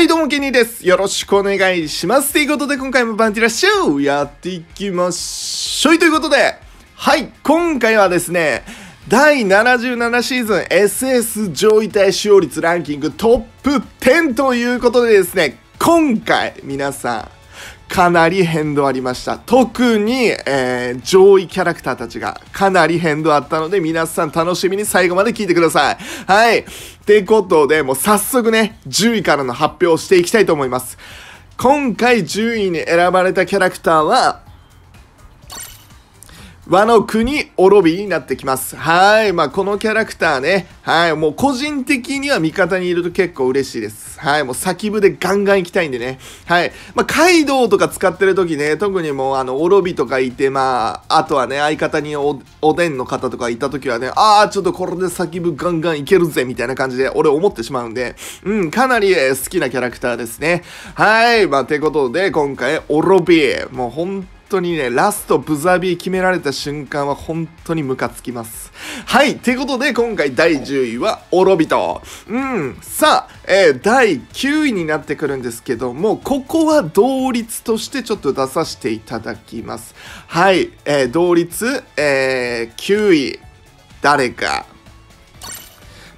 はい、どうも、ケニーです。よろしくお願いします。ということで、今回もバンティラッシュやっていきましょいということで、はい、今回はですね、第77シーズン SS 上位体使用率ランキングトップ10ということでですね、今回、皆さん、かなり変動ありました。特に、えー、上位キャラクターたちがかなり変動あったので、皆さん楽しみに最後まで聞いてください。はい。ってことで、もう早速ね、10位からの発表をしていきたいと思います。今回10位に選ばれたキャラクターは、和の国おろびになってきます。はい。まあ、このキャラクターね。はい。もう個人的には味方にいると結構嬉しいです。はい。もう先部でガンガン行きたいんでね。はい。まあ、カイドウとか使ってる時ね、特にもうあの、おろびとかいて、まあ、あとはね、相方にお、おでんの方とかいた時はね、ああ、ちょっとこれで先部ガンガンいけるぜ、みたいな感じで、俺思ってしまうんで、うん、かなり、好きなキャラクターですね。はい。まあ、てことで、今回、おろび。もう本当当にね、ラストブザービー決められた瞬間は本当にムカつきます。はい、てことで今回第10位はオロビト。うん、さあ、えー、第9位になってくるんですけども、ここは同率としてちょっと出させていただきます。はい、えー、同率、えー、9位、誰か。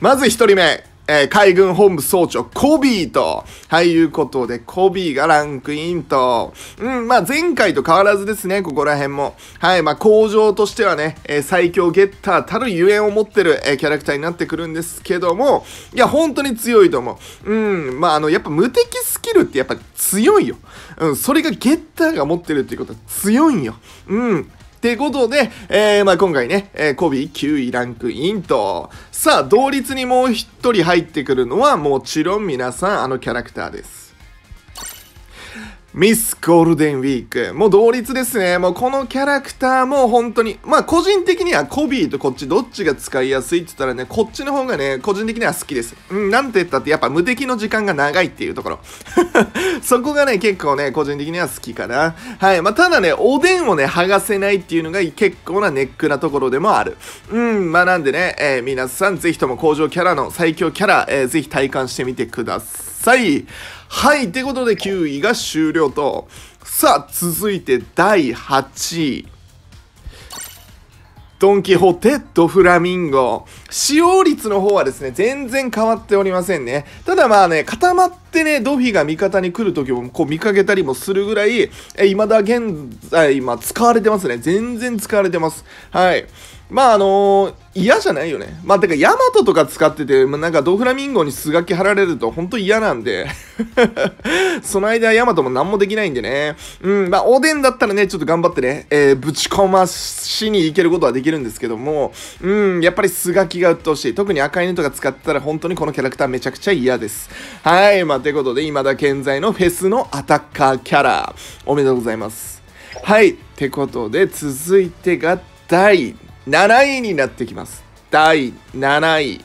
まず1人目、えー、海軍本部総長、コビーと、はい、いうことで、コビーがランクインと、うん、まあ、前回と変わらずですね、ここら辺も。はい、まあ、工場としてはね、えー、最強ゲッターたるゆえんを持ってる、えー、キャラクターになってくるんですけども、いや、本当に強いと思う。うん、まあ、あの、やっぱ無敵スキルってやっぱ強いよ。うん、それがゲッターが持ってるっていうことは強いんよ。うん、ってことで、えー、まあ今回ね、えー、コビ9位ランクインと。さあ、同率にもう一人入ってくるのはもちろん皆さんあのキャラクターです。ミスゴールデンウィーク。もう同率ですね。もうこのキャラクターも本当に、まあ個人的にはコビーとこっちどっちが使いやすいって言ったらね、こっちの方がね、個人的には好きです。うん、なんて言ったってやっぱ無敵の時間が長いっていうところ。そこがね、結構ね、個人的には好きかな。はい。まあただね、おでんをね、剥がせないっていうのが結構なネックなところでもある。うん、まあなんでね、えー、皆さんぜひとも工場キャラの最強キャラ、えー、ぜひ体感してみてください。さい。はい、ということで9位が終了と。さあ、続いて第8位。ドン・キホーテ、ドフラミンゴ。使用率の方はですね、全然変わっておりませんね。ただまあね、固まってね、ドフィが味方に来るときもこう見かけたりもするぐらい、え、未だ現在、今使われてますね。全然使われてます。はい。まああの嫌じゃないよね。まあてか、ヤマトとか使ってて、まあ、なんかドフラミンゴにスガき貼られると本当嫌なんで その間ヤマトも何もできないんでね。うん、まあおでんだったらね、ちょっと頑張ってね、えー、ぶち込ましに行けることはできるんですけども、うん、やっぱりスがきが鬱陶しい。特に赤犬とか使ったら本当にこのキャラクターめちゃくちゃ嫌です。はい、まあてことで、未だ健在のフェスのアタッカーキャラ。おめでとうございます。はい、ってことで続いてが第7位になってきます第7位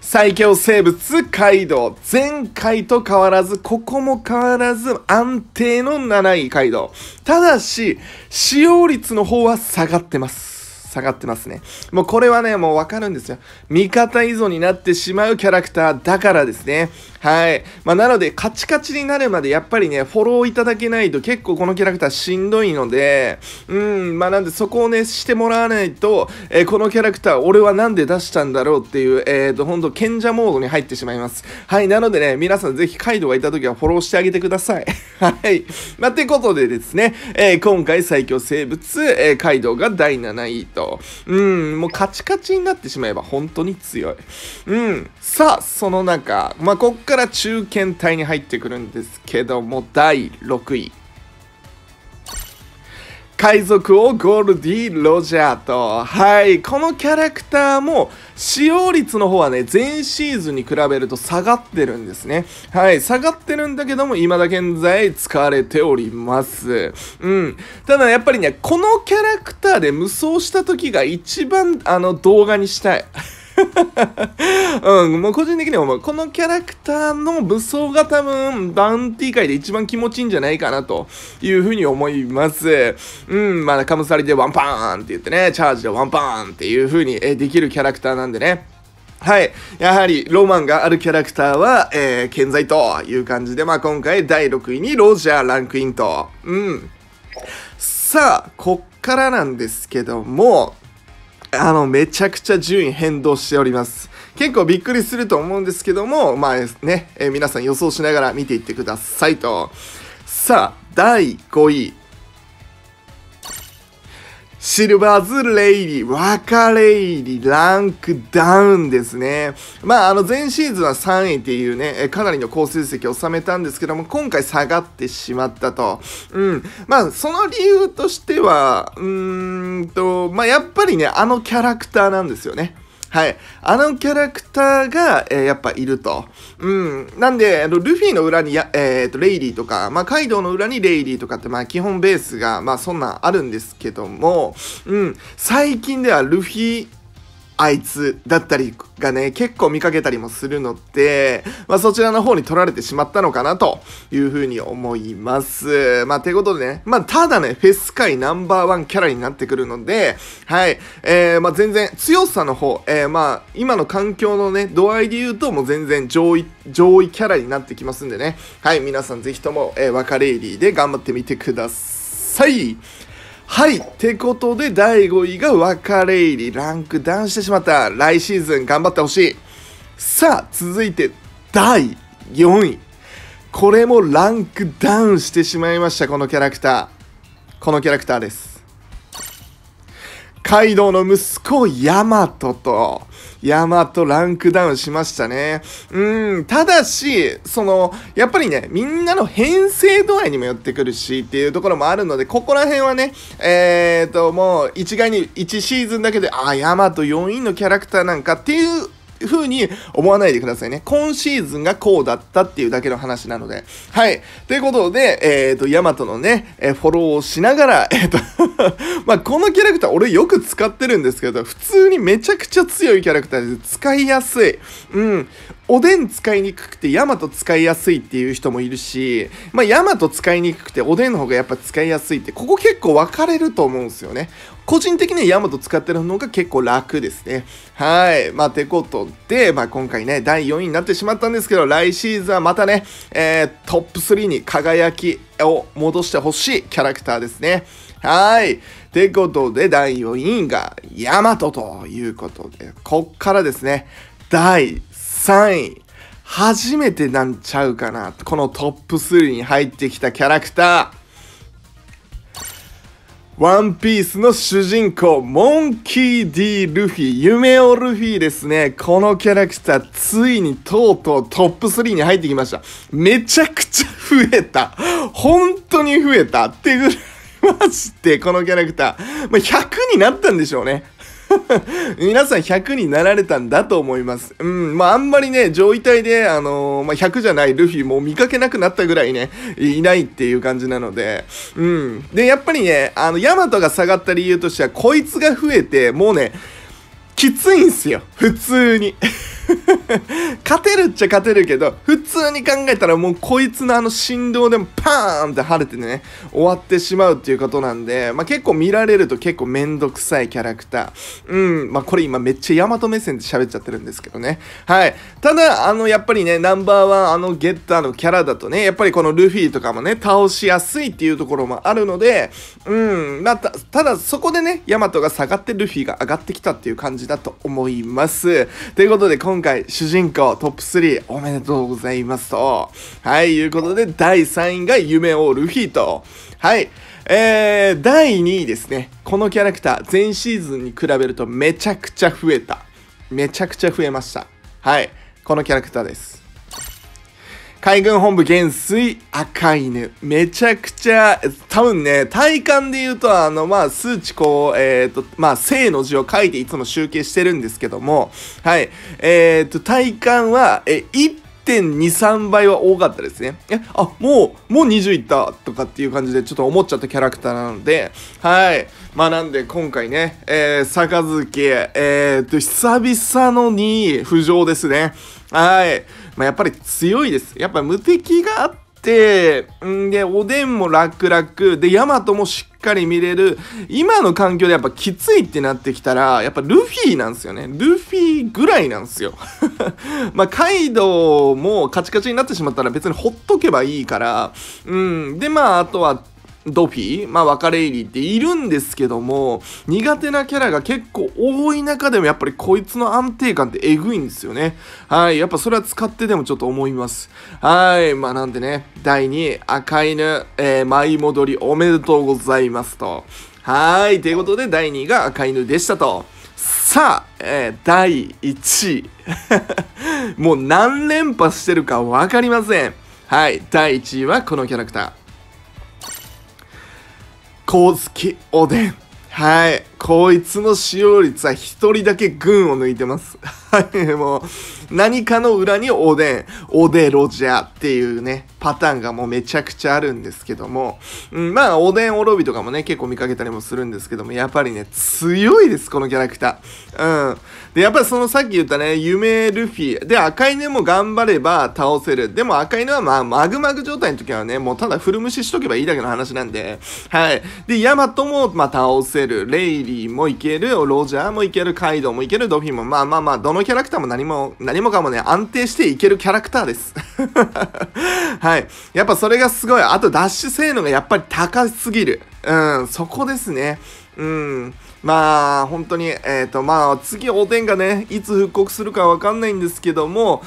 最強生物カイドウ前回と変わらずここも変わらず安定の7位カイドウただし使用率の方は下がってます下がってますね。もうこれはね、もうわかるんですよ。味方依存になってしまうキャラクターだからですね。はい。まあ、なので、カチカチになるまでやっぱりね、フォローいただけないと結構このキャラクターしんどいので、うん、まあ、なんでそこをね、してもらわないと、えー、このキャラクター俺はなんで出したんだろうっていう、えっ、ー、と、ほんと賢者モードに入ってしまいます。はい。なのでね、皆さんぜひカイドウがいた時はフォローしてあげてください。はい。まあ、てことでですね、えー、今回最強生物、えー、カイドウが第7位とうん、もうカチカチになってしまえば本当に強い。うん、さあ、その中、まあ、こっから中堅隊に入ってくるんですけども、第6位。海賊王ゴールディ・ロジャーと、はい、このキャラクターも使用率の方はね、前シーズンに比べると下がってるんですね。はい、下がってるんだけども、未だ現在使われております。うん。ただやっぱりね、このキャラクターで無双した時が一番、あの、動画にしたい。うん、もう個人的にはう。このキャラクターの武装が多分、バウンティー界で一番気持ちいいんじゃないかなというふうに思います。うん、まだ、あ、カムサリでワンパーンって言ってね、チャージでワンパーンっていうふうにできるキャラクターなんでね。はい。やはり、ロマンがあるキャラクターは、えー、健在という感じで、まあ今回第6位にロジャーランクインと。うん。さあ、こっからなんですけども、あの、めちゃくちゃ順位変動しております。結構びっくりすると思うんですけども、まあね、え皆さん予想しながら見ていってくださいと。さあ、第5位。シルバーズレイリー、若レイリー、ランクダウンですね。まあ、あの、前シーズンは3位っていうね、かなりの好成績を収めたんですけども、今回下がってしまったと。うん。まあ、その理由としては、うーんと、まあ、やっぱりね、あのキャラクターなんですよね。はい。あのキャラクターが、えー、やっぱいると。うん。なんで、あのルフィの裏にや、えー、と、レイリーとか、まあ、カイドウの裏にレイリーとかって、まあ、基本ベースが、まあ、そんなんあるんですけども、うん。最近ではルフィあいつだったりがね、結構見かけたりもするので、まあそちらの方に取られてしまったのかなというふうに思います。まあてことでね、まあただね、フェス界ナンバーワンキャラになってくるので、はい、えー、まあ全然強さの方、えー、まあ今の環境のね、度合いで言うともう全然上位、上位キャラになってきますんでね、はい、皆さんぜひとも、えー、別れ入りで頑張ってみてください。はい。ってことで、第5位が別れ入り、ランクダウンしてしまった。来シーズン頑張ってほしい。さあ、続いて、第4位。これもランクダウンしてしまいました、このキャラクター。このキャラクターです。カイドウの息子、ヤマトと、山とランクダウンしましたね。うん、ただし、その、やっぱりね、みんなの編成度合いにもよってくるしっていうところもあるので、ここら辺はね、えーと、もう一概に1シーズンだけで、あ、ヤマト4位のキャラクターなんかっていうふうに思わないでくださいね。今シーズンがこうだったっていうだけの話なので。はい。ということで、えっ、ー、と、ヤマトのね、えフォローをしながら、えっ、ー、とまあ、このキャラクター俺よく使ってるんですけど、普通にめちゃくちゃ強いキャラクターで使いやすい。うん。おでん使いにくくてヤマト使いやすいっていう人もいるし、まあ、ヤマト使いにくくておでんの方がやっぱ使いやすいって、ここ結構分かれると思うんですよね。個人的にヤマト使ってるのが結構楽ですね。はい。まあ、てことで、まあ、今回ね、第4位になってしまったんですけど、来シーズンはまたね、えー、トップ3に輝きを戻してほしいキャラクターですね。はい。てことで、第4位がヤマトということで、こっからですね、第3位。初めてなんちゃうかな。このトップ3に入ってきたキャラクター。ワンピースの主人公、モンキー・ D・ ルフィ、夢をルフィですね。このキャラクター、ついにとうとうトップ3に入ってきました。めちゃくちゃ増えた。本当に増えたってぐらい。マジで、このキャラクター。まあ、100になったんでしょうね。皆さん100になられたんだと思います。うん、まああんまりね、上位体で、あのー、まあ、100じゃないルフィも見かけなくなったぐらいね、いないっていう感じなので、うん。で、やっぱりね、あの、ヤマトが下がった理由としては、こいつが増えて、もうね、きついんすよ、普通に。勝てるっちゃ勝てるけど、普通に考えたらもうこいつのあの振動でもパーンって晴れてね、終わってしまうっていうことなんで、まあ、結構見られると結構めんどくさいキャラクター。うん、まあ、これ今めっちゃ大和目線で喋っちゃってるんですけどね。はい。ただ、あの、やっぱりね、ナンバーワン、あのゲッターのキャラだとね、やっぱりこのルフィとかもね、倒しやすいっていうところもあるので、うん、また、ただそこでね、ヤマトが下がってルフィが上がってきたっていう感じだと思います。ということで、今今回、主人公トップ3おめでとうございますと。はい、いうことで、第3位が夢王ルフィと。はい。えー、第2位ですね。このキャラクター、前シーズンに比べるとめちゃくちゃ増えた。めちゃくちゃ増えました。はい。このキャラクターです。海軍本部元帥赤犬。めちゃくちゃ、多分ね、体感で言うと、あの、まあ、数値こう、えっ、ー、と、まあ、正の字を書いていつも集計してるんですけども、はい。えっ、ー、と、体感は、えー、1.23倍は多かったですね。え、あ、もう、もう20いったとかっていう感じでちょっと思っちゃったキャラクターなので、はい。まあなんで今回ね、えー、坂月、えー、っと、久々のに浮上ですね。はい。まあ、やっぱり強いです。やっぱ無敵があって、んで、おでんも楽々、で、ヤマトもしっかり見れる、今の環境でやっぱきついってなってきたら、やっぱルフィなんですよね。ルフィぐらいなんですよ。まあ、カイドウもカチカチになってしまったら別にほっとけばいいから、うん、で、まあ、あとは、ドピー、まあ別れ入りっているんですけども、苦手なキャラが結構多い中でもやっぱりこいつの安定感ってえぐいんですよね。はい。やっぱそれは使ってでもちょっと思います。はい。まあなんでね、第2位、赤犬、えー、舞戻りおめでとうございますと。はい。ということで第2位が赤犬でしたと。さあ、えー、第1位。もう何連覇してるかわかりません。はい。第1位はこのキャラクター。コウおでん。はい。こいつの使用率は一人だけ群を抜いてます。はい、もう、何かの裏におでん、おでロジャーっていうね、パターンがもうめちゃくちゃあるんですけども、うん、まあ、おでんおろびとかもね、結構見かけたりもするんですけども、やっぱりね、強いです、このキャラクター。うん。で、やっぱりそのさっき言ったね、夢ルフィ。で、赤犬も頑張れば倒せる。でも赤犬はまあ、マグマグ状態の時はね、もうただ古虫しとけばいいだけの話なんで、はい。で、ヤマトもまあ倒せる。レイリーもいける、ロジャーもいける、カイドウもいける、ドフィンも、まあまあまあ、どのキャラクターも何も、何もかもね、安定していけるキャラクターです。はい。やっぱそれがすごい。あと、ダッシュ性能がやっぱり高すぎる。うん、そこですね。うん。まあ、本当に、えっ、ー、と、まあ、次、おでんがね、いつ復刻するかわかんないんですけども、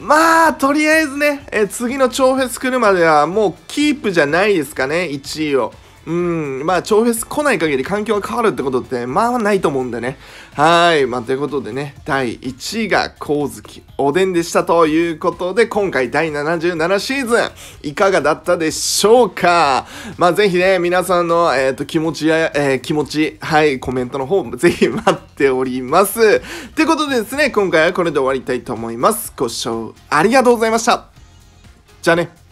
まあ、とりあえずね、えー、次の超フェス来るまでは、もうキープじゃないですかね、1位を。うん、まあ、超フェス来ない限り環境が変わるってことって、まあ、ないと思うんでね。はい。まあ、ということでね、第1位が、光月おでんでしたということで、今回第77シーズン、いかがだったでしょうかまあ、ぜひね、皆さんの、えっ、ー、と、気持ちや、えー、気持ち、はい、コメントの方、もぜひ待っております。ってことでですね、今回はこれで終わりたいと思います。ご視聴ありがとうございました。じゃあね。